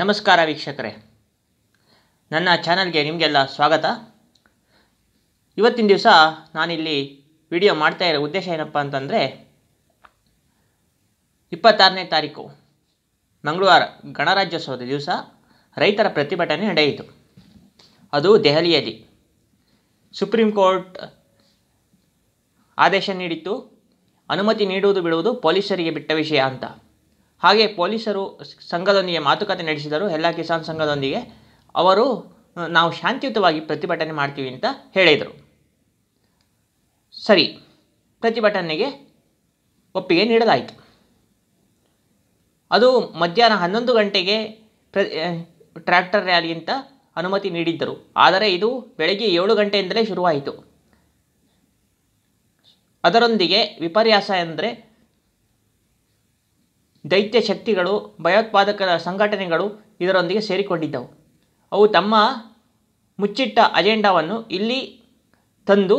ನಮಸ್ಕಾರ ವೀಕ್ಷಕರೇ ನನ್ನ ಚಾನಲ್ಗೆ ನಿಮಗೆಲ್ಲ ಸ್ವಾಗತ ಇವತ್ತಿನ ದಿವಸ ನಾನಿಲ್ಲಿ ವಿಡಿಯೋ ಮಾಡ್ತಾ ಇರೋ ಉದ್ದೇಶ ಏನಪ್ಪ ಅಂತಂದರೆ ಇಪ್ಪತ್ತಾರನೇ ತಾರೀಕು ಮಂಗಳವಾರ ಗಣರಾಜ್ಯೋತ್ಸವದ ದಿವಸ ರೈತರ ಪ್ರತಿಭಟನೆ ನಡೆಯಿತು ಅದು ದೆಹಲಿಯಲ್ಲಿ ಸುಪ್ರೀಂ ಕೋರ್ಟ್ ಆದೇಶ ನೀಡಿತ್ತು ಅನುಮತಿ ನೀಡುವುದು ಬಿಡುವುದು ಪೊಲೀಸರಿಗೆ ಬಿಟ್ಟ ವಿಷಯ ಅಂತ ಹಾಗೆ ಪೊಲೀಸರು ಸಂಘದೊಂದಿಗೆ ಮಾತುಕತೆ ನಡೆಸಿದರು ಎಲ್ಲ ಕಿಸಾನ್ ಸಂಘದೊಂದಿಗೆ ಅವರು ನಾವು ಶಾಂತಿಯುತವಾಗಿ ಪ್ರತಿಭಟನೆ ಮಾಡ್ತೀವಿ ಅಂತ ಹೇಳಿದರು ಸರಿ ಪ್ರತಿಭಟನೆಗೆ ಒಪ್ಪಿಗೆ ನೀಡಲಾಯಿತು ಅದು ಮಧ್ಯಾಹ್ನ ಹನ್ನೊಂದು ಗಂಟೆಗೆ ಪ್ರ ಟ್ರ್ಯಾಕ್ಟರ್ ರ್ಯಾಲಿ ಅಂತ ಅನುಮತಿ ನೀಡಿದ್ದರು ಆದರೆ ಇದು ಬೆಳಗ್ಗೆ ಏಳು ಗಂಟೆಯಿಂದಲೇ ಶುರುವಾಯಿತು ಅದರೊಂದಿಗೆ ವಿಪರ್ಯಾಸ ಎಂದರೆ ದೈತ್ಯ ಶಕ್ತಿಗಳು ಭಯೋತ್ಪಾದಕರ ಸಂಘಟನೆಗಳು ಇದರೊಂದಿಗೆ ಸೇರಿಕೊಂಡಿದ್ದವು ಅವು ತಮ್ಮ ಮುಚ್ಚಿಟ್ಟ ಅಜೆಂಡಾವನ್ನು ಇಲ್ಲಿ ತಂದು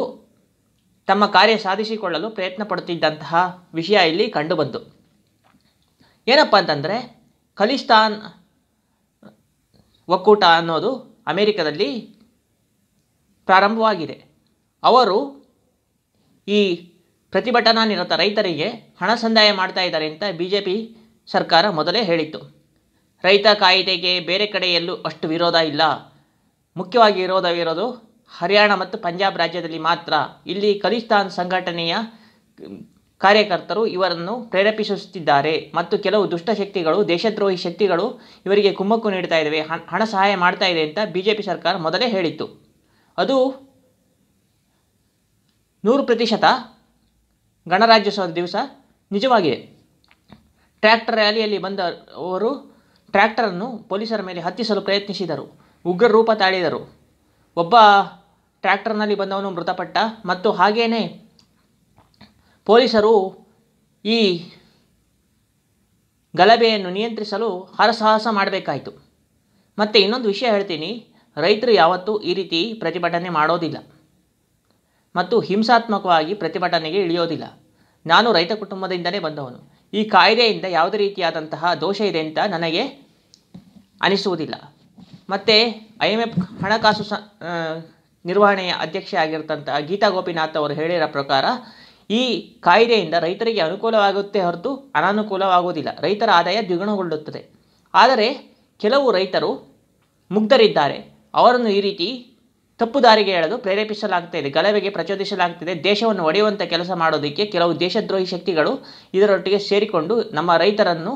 ತಮ್ಮ ಕಾರ್ಯ ಸಾಧಿಸಿಕೊಳ್ಳಲು ಪ್ರಯತ್ನ ಪಡುತ್ತಿದ್ದಂತಹ ವಿಷಯ ಇಲ್ಲಿ ಕಂಡುಬಂತು ಏನಪ್ಪ ಅಂತಂದರೆ ಖಲಿಸ್ತಾನ್ ಒಕ್ಕೂಟ ಅನ್ನೋದು ಅಮೇರಿಕದಲ್ಲಿ ಪ್ರಾರಂಭವಾಗಿದೆ ಅವರು ಈ ಪ್ರತಿಭಟನಾ ನಿರತ ರೈತರಿಗೆ ಹಣ ಸಂದಾಯ ಮಾಡ್ತಾ ಇದ್ದಾರೆ ಅಂತ ಬಿ ಜೆ ಪಿ ಸರ್ಕಾರ ಮೊದಲೇ ಹೇಳಿತ್ತು ರೈತ ಕಾಯಿದೆಗೆ ಬೇರೆ ಕಡೆಯಲ್ಲೂ ಅಷ್ಟು ವಿರೋಧ ಇಲ್ಲ ಮುಖ್ಯವಾಗಿ ವಿರೋಧವಿರೋದು ಹರಿಯಾಣ ಮತ್ತು ಪಂಜಾಬ್ ರಾಜ್ಯದಲ್ಲಿ ಮಾತ್ರ ಇಲ್ಲಿ ಖಲಿಸ್ತಾನ್ ಸಂಘಟನೆಯ ಕಾರ್ಯಕರ್ತರು ಇವರನ್ನು ಪ್ರೇರೇಪಿಸುತ್ತಿದ್ದಾರೆ ಮತ್ತು ಕೆಲವು ದುಷ್ಟಶಕ್ತಿಗಳು ದೇಶದ್ರೋಹಿ ಶಕ್ತಿಗಳು ಇವರಿಗೆ ಕುಮ್ಮಕ್ಕು ನೀಡ್ತಾ ಇದ್ದಾವೆ ಹಣ ಸಹಾಯ ಮಾಡ್ತಾ ಇದೆ ಅಂತ ಬಿ ಜೆ ಪಿ ಸರ್ಕಾರ ಮೊದಲೇ ಹೇಳಿತ್ತು ಅದು ನೂರು ಪ್ರತಿಶತ ಗಣರಾಜ್ಯೋತ್ಸವದ ದಿವಸ ನಿಜವಾಗಿಯೇ ಟ್ರ್ಯಾಕ್ಟರ್ ರ್ಯಾಲಿಯಲ್ಲಿ ಬಂದವರು ಟ್ರ್ಯಾಕ್ಟರನ್ನು ಪೊಲೀಸರ ಮೇಲೆ ಹತ್ತಿಸಲು ಪ್ರಯತ್ನಿಸಿದರು ಉಗ್ರ ರೂಪ ತಾಳಿದರು ಒಬ್ಬ ಟ್ರ್ಯಾಕ್ಟರ್ನಲ್ಲಿ ಬಂದವನು ಮೃತಪಟ್ಟ ಮತ್ತು ಹಾಗೇನೇ ಪೊಲೀಸರು ಈ ಗಲಭೆಯನ್ನು ನಿಯಂತ್ರಿಸಲು ಹರಸಾಹಸ ಮಾಡಬೇಕಾಯಿತು ಮತ್ತು ಇನ್ನೊಂದು ವಿಷಯ ಹೇಳ್ತೀನಿ ರೈತರು ಯಾವತ್ತೂ ಈ ರೀತಿ ಪ್ರತಿಭಟನೆ ಮಾಡೋದಿಲ್ಲ ಮತ್ತು ಹಿಂಸಾತ್ಮಕವಾಗಿ ಪ್ರತಿಭಟನೆಗೆ ಇಳಿಯೋದಿಲ್ಲ ನಾನು ರೈತ ಕುಟುಂಬದಿಂದಲೇ ಬಂದವನು ಈ ಕಾಯ್ದೆಯಿಂದ ಯಾವುದೇ ರೀತಿಯಾದಂತಹ ದೋಷ ಇದೆ ಅಂತ ನನಗೆ ಅನಿಸುವುದಿಲ್ಲ ಮತ್ತು ಐ ಎಂ ಎಫ್ ಹಣಕಾಸು ಸ ನಿರ್ವಹಣೆಯ ಅಧ್ಯಕ್ಷೆ ಗೀತಾ ಗೋಪಿನಾಥ್ ಅವರು ಹೇಳಿರೋ ಪ್ರಕಾರ ಈ ಕಾಯ್ದೆಯಿಂದ ರೈತರಿಗೆ ಅನುಕೂಲವಾಗುತ್ತೆ ಹೊರತು ಅನಾನುಕೂಲವಾಗುವುದಿಲ್ಲ ರೈತರ ಆದಾಯ ದ್ವಿಗುಣಗೊಳ್ಳುತ್ತದೆ ಆದರೆ ಕೆಲವು ರೈತರು ಮುಗ್ಧರಿದ್ದಾರೆ ಅವರನ್ನು ಈ ರೀತಿ ತಪ್ಪು ದಾರಿಗೆ ಹೇಳಲು ಪ್ರೇರೇಪಿಸಲಾಗ್ತಾ ಇದೆ ಗಲಭೆಗೆ ಪ್ರಚೋದಿಸಲಾಗ್ತಿದೆ ದೇಶವನ್ನು ಒಡೆಯುವಂಥ ಕೆಲಸ ಮಾಡೋದಕ್ಕೆ ಕೆಲವು ದೇಶದ್ರೋಹಿ ಶಕ್ತಿಗಳು ಇದರೊಟ್ಟಿಗೆ ಸೇರಿಕೊಂಡು ನಮ್ಮ ರೈತರನ್ನು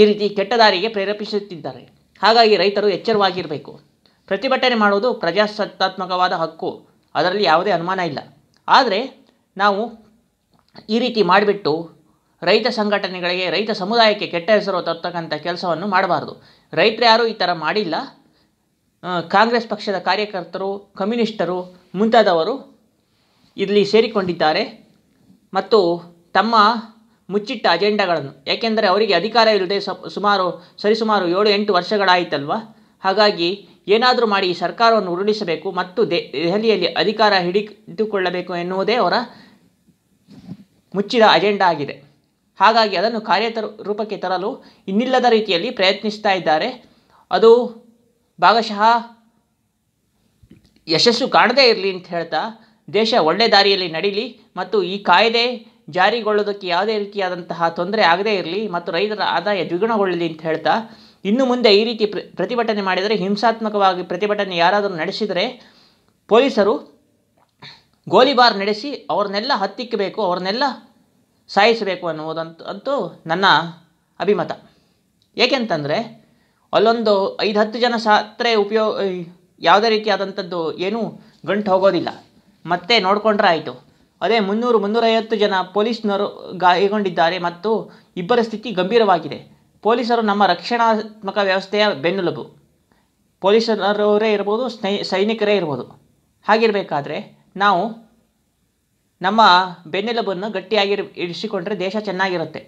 ಈ ರೀತಿ ಕೆಟ್ಟ ದಾರಿಗೆ ಪ್ರೇರೇಪಿಸುತ್ತಿದ್ದಾರೆ ಹಾಗಾಗಿ ರೈತರು ಎಚ್ಚರವಾಗಿರಬೇಕು ಪ್ರತಿಭಟನೆ ಮಾಡುವುದು ಪ್ರಜಾಸತ್ತಾತ್ಮಕವಾದ ಹಕ್ಕು ಅದರಲ್ಲಿ ಯಾವುದೇ ಅನುಮಾನ ಇಲ್ಲ ಆದರೆ ನಾವು ಈ ರೀತಿ ಮಾಡಿಬಿಟ್ಟು ರೈತ ಸಂಘಟನೆಗಳಿಗೆ ರೈತ ಸಮುದಾಯಕ್ಕೆ ಕೆಟ್ಟ ಹೆಸರು ತರ್ತಕ್ಕಂಥ ಕೆಲಸವನ್ನು ಮಾಡಬಾರ್ದು ರೈತರು ಯಾರೂ ಈ ಥರ ಮಾಡಿಲ್ಲ ಕಾಂಗ್ರೆಸ್ ಪಕ್ಷದ ಕಾರ್ಯಕರ್ತರು ಕಮ್ಯುನಿಸ್ಟರು ಮುಂತಾದವರು ಇಲ್ಲಿ ಸೇರಿಕೊಂಡಿದ್ದಾರೆ ಮತ್ತು ತಮ್ಮ ಮುಚ್ಚಿಟ್ಟ ಅಜೆಂಡಾಗಳನ್ನು ಏಕೆಂದರೆ ಅವರಿಗೆ ಅಧಿಕಾರ ಇಲ್ಲದೆ ಸುಮಾರು ಸರಿಸುಮಾರು ಏಳು ಎಂಟು ವರ್ಷಗಳಾಯಿತಲ್ವ ಹಾಗಾಗಿ ಏನಾದರೂ ಮಾಡಿ ಸರ್ಕಾರವನ್ನು ಉರುಳಿಸಬೇಕು ಮತ್ತು ದೆಹಲಿಯಲ್ಲಿ ಅಧಿಕಾರ ಹಿಡಿದುಕೊಳ್ಳಬೇಕು ಎನ್ನುವುದೇ ಅವರ ಮುಚ್ಚಿದ ಅಜೆಂಡಾ ಆಗಿದೆ ಹಾಗಾಗಿ ಅದನ್ನು ಕಾರ್ಯತರು ರೂಪಕ್ಕೆ ತರಲು ಇನ್ನಿಲ್ಲದ ರೀತಿಯಲ್ಲಿ ಪ್ರಯತ್ನಿಸ್ತಾ ಇದ್ದಾರೆ ಅದು ಭಾಗಶಃ ಯಶಸ್ಸು ಕಾಣದೇ ಇರಲಿ ಅಂತ ಹೇಳ್ತಾ ದೇಶ ಒಳ್ಳೆ ದಾರಿಯಲ್ಲಿ ನಡೀಲಿ ಮತ್ತು ಈ ಕಾಯ್ದೆ ಜಾರಿಗೊಳ್ಳೋದಕ್ಕೆ ಯಾವುದೇ ರೀತಿಯಾದಂತಹ ತೊಂದರೆ ಆಗದೇ ಇರಲಿ ಮತ್ತು ರೈತರ ಆದಾಯ ದ್ವಿಗುಣಗೊಳ್ಳಲಿ ಅಂತ ಹೇಳ್ತಾ ಇನ್ನು ಮುಂದೆ ಈ ರೀತಿ ಪ್ರ ಪ್ರತಿಭಟನೆ ಮಾಡಿದರೆ ಹಿಂಸಾತ್ಮಕವಾಗಿ ಪ್ರತಿಭಟನೆ ಯಾರಾದರೂ ನಡೆಸಿದರೆ ಪೊಲೀಸರು ಗೋಲಿಬಾರ್ ನಡೆಸಿ ಅವ್ರನ್ನೆಲ್ಲ ಹತ್ತಿಕ್ಕಬೇಕು ಅವ್ರನ್ನೆಲ್ಲ ಸಾಯಿಸಬೇಕು ಅನ್ನುವುದಂತ ಅಂತೂ ನನ್ನ ಅಭಿಮತ ಏಕೆಂತಂದರೆ ಅಲ್ಲೊಂದು ಐದು ಹತ್ತು ಜನ ಸತ್ತರೆ ಉಪಯೋಗ ಯಾವುದೇ ರೀತಿಯಾದಂಥದ್ದು ಏನೂ ಗಂಟು ಹೋಗೋದಿಲ್ಲ ಮತ್ತೆ ನೋಡಿಕೊಂಡ್ರೆ ಆಯಿತು ಅದೇ ಮುನ್ನೂರು ಮುನ್ನೂರೈವತ್ತು ಜನ ಪೊಲೀಸ್ನರು ಗಾಯಗೊಂಡಿದ್ದಾರೆ ಮತ್ತು ಇಬ್ಬರ ಸ್ಥಿತಿ ಗಂಭೀರವಾಗಿದೆ ಪೊಲೀಸರು ನಮ್ಮ ರಕ್ಷಣಾತ್ಮಕ ವ್ಯವಸ್ಥೆಯ ಬೆನ್ನೆಲುಬು ಪೊಲೀಸರವರೇ ಇರ್ಬೋದು ಸ್ನೈ ಸೈನಿಕರೇ ಇರ್ಬೋದು ಹಾಗಿರಬೇಕಾದ್ರೆ ನಾವು ನಮ್ಮ ಬೆನ್ನೆಲುಬನ್ನು ಗಟ್ಟಿಯಾಗಿ ಇರಿಸಿಕೊಂಡ್ರೆ ದೇಶ ಚೆನ್ನಾಗಿರುತ್ತೆ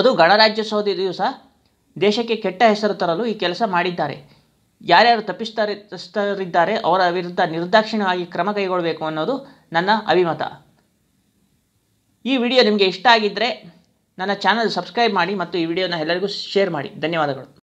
ಅದು ಗಣರಾಜ್ಯೋತ್ಸವದ ದಿವಸ ದೇಶಕ್ಕೆ ಕೆಟ್ಟ ಹೆಸರು ತರಲು ಈ ಕೆಲಸ ಮಾಡಿದ್ದಾರೆ ಯಾರ್ಯಾರು ತಪ್ಪಿಸ್ತಾರೆ ಅವರ ವಿರುದ್ಧ ನಿರ್ದಾಕ್ಷಿಣ್ಯವಾಗಿ ಕ್ರಮ ಕೈಗೊಳ್ಳಬೇಕು ಅನ್ನೋದು ನನ್ನ ಅಭಿಮತ ಈ ವಿಡಿಯೋ ನಿಮಗೆ ಇಷ್ಟ ಆಗಿದ್ದರೆ ನನ್ನ ಚಾನಲ್ ಸಬ್ಸ್ಕ್ರೈಬ್ ಮಾಡಿ ಮತ್ತು ಈ ವಿಡಿಯೋನ ಎಲ್ಲರಿಗೂ ಶೇರ್ ಮಾಡಿ ಧನ್ಯವಾದಗಳು